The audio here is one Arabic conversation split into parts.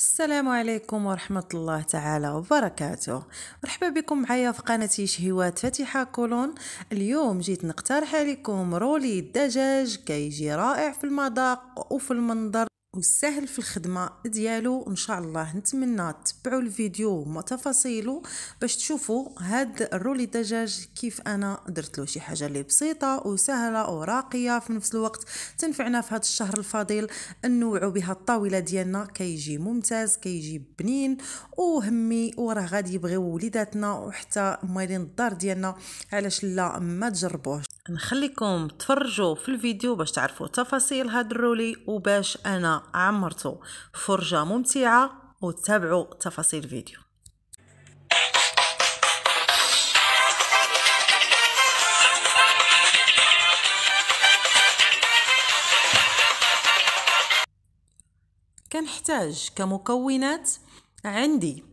السلام عليكم ورحمة الله تعالى وبركاته مرحبا بكم معايا في قناتي شهوات فاتحة كولون اليوم جيت نقترح عليكم رولي الدجاج كيجي رائع في المذاق وفي المنظر وسهل في الخدمه ديالو ان شاء الله نتمنى تتبعوا الفيديو وما تفاصيله باش تشوفوا هاد الرولي دجاج كيف انا درت له شي حاجه اللي بسيطه وسهله وراقيه في نفس الوقت تنفعنا في هاد الشهر الفاضل نوعوا بها الطاوله ديالنا كيجي ممتاز كيجي بنين وهمي وراه غادي يبغيو وليداتنا وحتى مالين الدار ديالنا علاش لا ما تجربوه نخليكم تفرجوا في الفيديو باش تعرفوا تفاصيل هاد الرولي وباش انا عمرتوا فرجة ممتعة وتابعوا تفاصيل الفيديو كنحتاج كمكونات عندي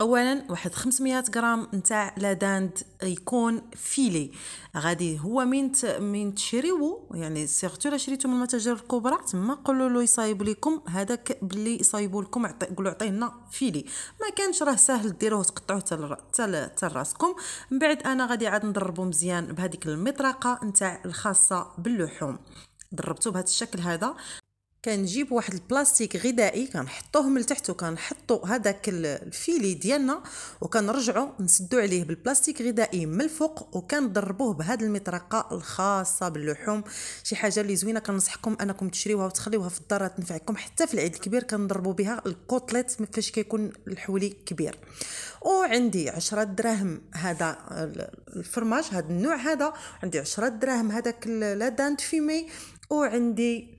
اولا واحد 500 غرام نتاع لاداند يكون فيلي غادي هو من من تشريو يعني سيغتو الا شريتو من المتاجر الكبرى تما قولوا له يصايب لكم هذاك باللي يصايبوا لكم عطي قولوا عطيه لنا فيلي ما كانش راه ساهل ديروه تقطعوه حتى راسكم من بعد انا غادي عاد نضربو مزيان بهذيك المطرقه نتاع الخاصه باللحوم ضربته بهذا الشكل هذا كنجيب واحد البلاستيك غذائي كنحطوه من تحت وكنحطو هذاك الفيلي ديالنا وكنرجعو نسدو عليه بالبلاستيك غذائي من الفوق وكنضربوه بهاد المطرقه الخاصه باللحوم شي حاجه اللي زوينه كنصحكم انكم تشريوها وتخليوها في الدار تنفعكم حتى في العيد الكبير كنضربو بها الكوتليت فاش كيكون الحولي كبير وعندي 10 دراهم هذا الفرماج هذا النوع هذا عندي 10 دراهم هذاك لا دانت فيمي وعندي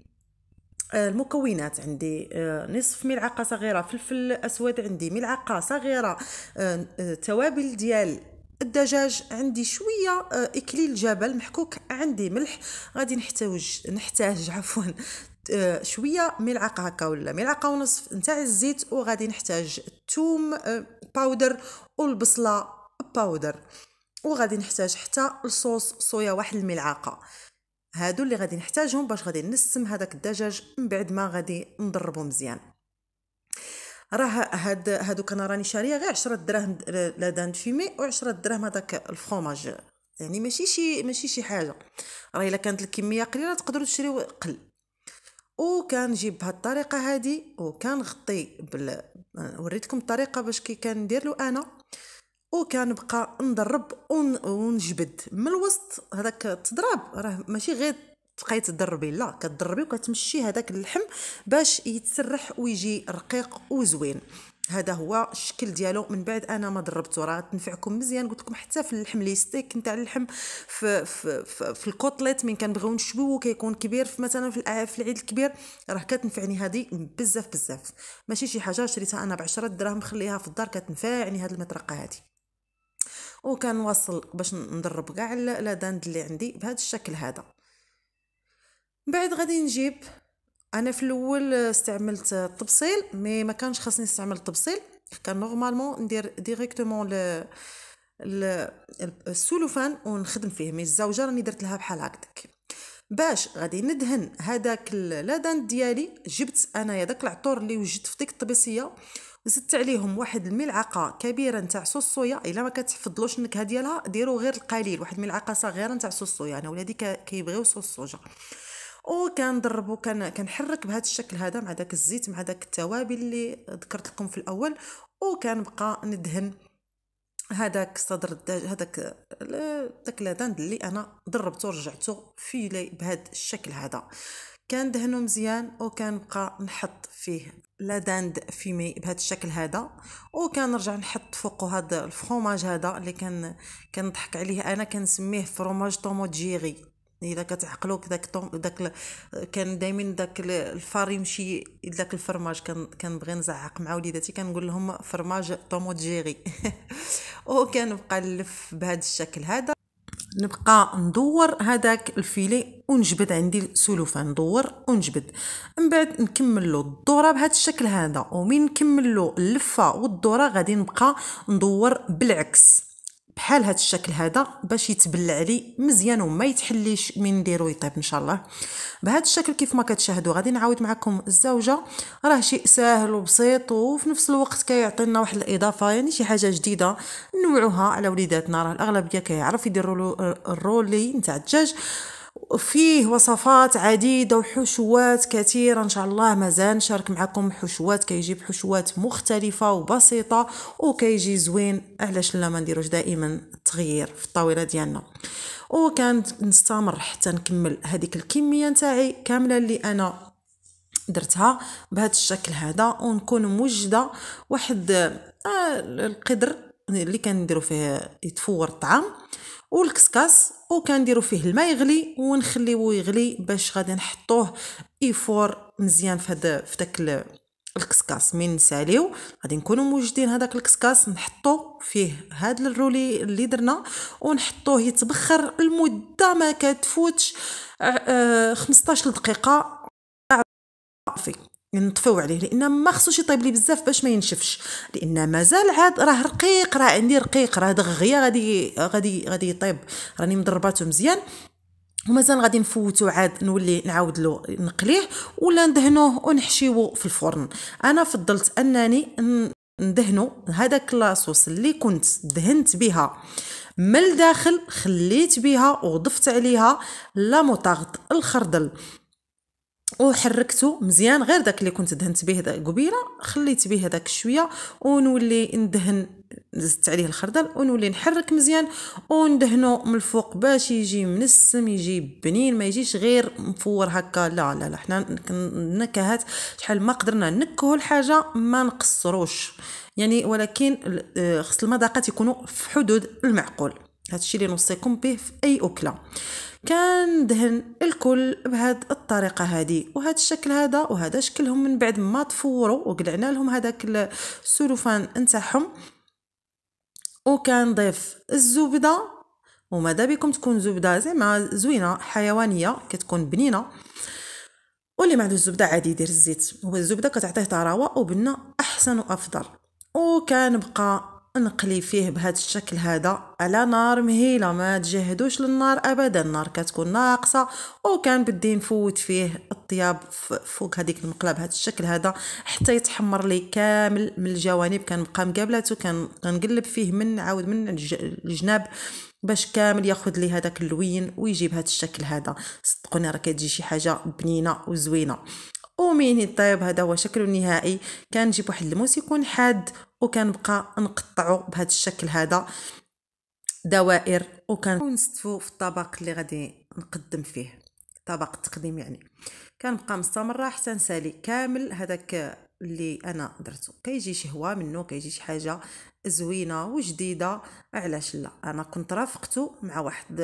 آه، المكونات عندي آه، نصف ملعقه صغيره فلفل اسود عندي ملعقه صغيره آه، توابل ديال الدجاج عندي شويه اكليل جبل محكوك عندي ملح غادي نحتاج نحتاج عفوا شويه ملعقه هكا ولا ملعقه ونصف نتاع الزيت وغادي نحتاج الثوم باودر والبصله باودر وغادي نحتاج حتى الصوص صويا واحد الملعقه هادو اللي غادي نحتاجهم باش غادي نسم هذاك الدجاج من بعد ما غادي نضربه مزيان راه هاد هادوك انا راني شاريه غير 10 دراهم لا دان فيمي و10 دراهم هذاك الفرماج يعني ماشي شي ماشي شي حاجه راه الا كانت الكميه قليله تقدروا تشريو قل كنجيب بهاد الطريقه هادي كنغطي بال وريتكم الطريقه باش كي كندير له انا وكنبقى نضرب ونجبد من الوسط هذاك التضراب راه ماشي غير تبقاي تدربي لا كتدربي وكتمشي هذاك اللحم باش يتسرح ويجي رقيق وزوين هذا هو الشكل ديالو من بعد انا ما ضربته راه تنفعكم مزيان قلت لكم حتى في اللحم لي ستيك نتاع اللحم في في في, في الكوتليت من كنبغيو نشويو كيكون كبير في مثلا في, في العيد الكبير راه كتنفعني هذه بزاف بزاف ماشي شي حاجه شريتها انا ب 10 دراهم خليها في الدار كتنفعني هذه المطرقه هذه وكنواصل باش ندرب كاع لا داند اللي عندي بهذا الشكل هذا بعد غادي نجيب انا في الاول استعملت الطبسيل مي ما كانش خاصني نستعمل الطبسيل كان نورمالمون ندير ديريكتومون ل السولوفان ونخدم فيه مي الزوجه راني درت لها بحال هكداك باش غادي ندهن هذاك لاداند ديالي جبت انايا داك العطور اللي وجدت في ديك الطبيسيه زدت عليهم واحد الملعقه كبيره نتاع صوص صويا الا ما كتفضلوش النكهه ديالها ديروا غير القليل واحد الملعقه صغيره نتاع صوص صويا انا ولادي كيبغيو صوص صوجه وكنضربو كان كنحرك بهذا الشكل هذا مع داك الزيت مع داك التوابل اللي ذكرت لكم في الاول وكنبقى ندهن هذاك صدر الدجاج هذاك داك لادان اللي انا ضربته ورجعته في بهذا الشكل هذا كندهنو مزيان وكنبقى نحط فيه لا داند فيمي بهذا الشكل هذا وكنرجع نحط فوقو هذا الفروماج هذا اللي كان كنضحك عليه انا كنسميه فروماج طومو اذا الا كتعقلوا داك طوم داك كان دائما داك الفار يمشي داك الفرماج كان كنبغي نزعق مع وليداتي كنقول لهم فرماج طومو جيري وكنبقى نلف بهذا الشكل هذا نبقى ندور هذاك الفيلي ونجبد عندي السلوفان ندور ونجبد من بعد نكمل له الدوره بهذا الشكل هذا ومن نكمل له اللفه والدوره غادي نبقى ندور بالعكس بحال هذا الشكل هذا باش يتبلع لي مزيان وما يتحليش من نديرو يطيب ان شاء الله بهذا الشكل كيف ما كتشاهدوا غادي نعاود معكم الزوجه راه شيء ساهل وبسيط وفي نفس الوقت كيعطينا واحد الاضافه يعني شي حاجه جديده نوعوها على وليداتنا راه الاغلبيه كيعرف يديروا الرولي نتاع الدجاج فيه وصفات عديده وحشوات كثيره ان شاء الله مازال نشارك معكم حشوات كيجي بحشوات مختلفه وبسيطه وكيجي زوين علاش لا ما نديروش دائما التغيير في الطاوله ديالنا وكان نستمر حتى نكمل هذيك الكميه نتاعي كامله اللي انا درتها بهذا الشكل هذا ونكون موجده واحد آه، القدر اللي نديرو فيه يتفور الطعام والكسكاس وكنديروا فيه الماء يغلي ونخليوه يغلي باش غادي نحطوه ايفور مزيان في هذا في داك الكسكاس من نساليو غادي نكونوا موجدين هذاك الكسكاس نحطو فيه هاد الرولي اللي درنا ونحطوه يتبخر المده ما كتفوتش 15 آه، آه، دقيقه صافي نطفيو عليه لان ما خصوش يطيب لي بزاف باش ما ينشفش لان مازال عاد راه رقيق راه عندي رقيق راه دغيا غادي غادي غادي يطيب راني مضرباتو مزيان ومازال غادي نفوتو عاد نولي نعاود له نقليه ولا ندهنوه ونحشيوه في الفرن انا فضلت انني ندهنو هذاك لاصوص اللي كنت دهنت بها من الداخل خليت بها وضفت عليها لا الخردل وحركته مزيان غير داك اللي كنت دهنت به قبيله خليت به هذاك شويه ونولي ندهن زدت عليه الخردل ونولي نحرك مزيان وندهنو من الفوق باش يجي منسم يجي بنين ما يجيش غير مفور هكا لا لا لا حنا نكهات شحال ما قدرنا نكهو الحاجه ما نقصروش يعني ولكن آه، خص المذاقات يكونوا في حدود المعقول هادشي اللي نوصيكم به في اي اكله كندهن الكل بهاد الطريقه هادي وهاد الشكل هذا وهذا شكلهم من بعد ما تفوروا وقلعنا لهم هذاك السلوفان نتاعهم وكنضيف الزبده وماذا بكم تكون زبده زعما زوينه حيوانيه كتكون بنينه واللي ما الزبده عادي يدير الزيت هو الزبده كتعطيه طراوه وبنه احسن وافضل بقى نقلي فيه بهذا الشكل هذا على نار مهيله ما تجهدوش للنار ابدا النار كتكون ناقصه وكان بدي نفوت فيه الطياب فوق هذيك المقله بهذا الشكل هذا حتى يتحمر لي كامل من الجوانب كنبقى مقابلاته كنقلب فيه من عاود من الجناب باش كامل ياخذ لي هذاك اللوين ويجي بهذا الشكل هذا صدقوني راه كتجي شي حاجه بنينه وزوينه ومين يطيب هذا هو شكله النهائي كنجيب واحد الموس يكون حاد وكنبقى نقطعو بهذا الشكل هذا دوائر وكنستفو في الطبق اللي غادي نقدم فيه طبق التقديم يعني كنبقى مستمره حتى نسالي كامل هذاك اللي انا درته كيجي شي هوا منه كيجي شي حاجه زوينه وجديده علاش لا انا كنت رافقته مع واحد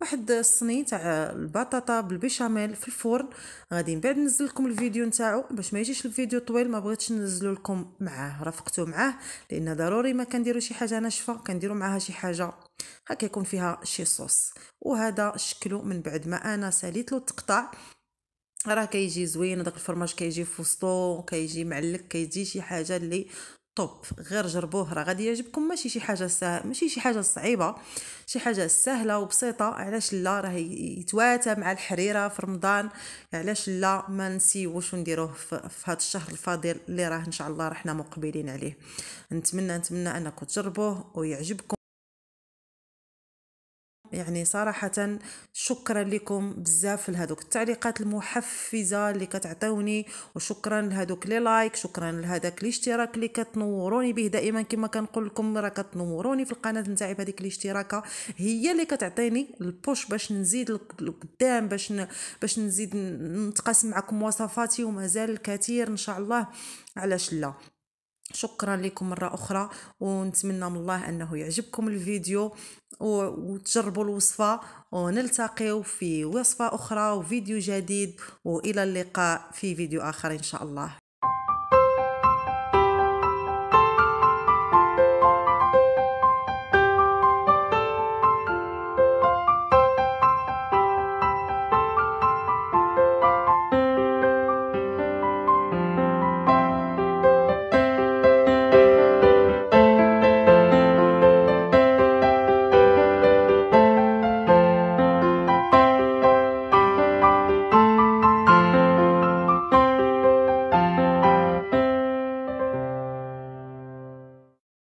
واحد الصني تاع البطاطا بالبيشاميل في الفرن غادي من بعد ننزل لكم الفيديو نتاعو باش ما يجيش الفيديو طويل ما بغيتش ننزلو لكم معاه رافقتو معاه لان ضروري ما كنديرو شي حاجه ناشفه كنديرو معاها شي حاجه هكا يكون فيها شي صوص وهذا شكله من بعد ما انا ساليت له تقطع راه كيجي زوين هذاك الفرماج كيجي في وسطو كيجي معلك كيجي شي حاجه اللي طوب غير جربوه راه غادي يعجبكم ماشي شي حاجه سا... ماشي شي حاجه صعيبه شي حاجه سهله وبسيطه علاش لا راه يتواتى مع الحريره في رمضان علاش لا ما نسيوش نديروه في, في هذا الشهر الفاضل اللي راه ان شاء الله رحنا مقبلين عليه نتمنى نتمنى انكم تجربوه ويعجبكم يعني صراحة شكرا لكم بزاف لهذوك التعليقات المحفزة اللي كتعطيوني وشكرا لهذوك لي لايك شكرا لهذاك الاشتراك اللي كتنوروني به دائما كما كنقول لكم راه كتنوروني في القناة نتاعي بهذيك الاشتراكة هي اللي كتعطيني البوش باش نزيد لقدام باش ن... باش نزيد نتقاسم معكم وصفاتي ومازال الكثير ان شاء الله علاش لا شكرا لكم مرة أخرى ونتمنى من الله أنه يعجبكم الفيديو وتجربوا الوصفة ونلتقي في وصفة أخرى وفيديو جديد وإلى اللقاء في فيديو آخر إن شاء الله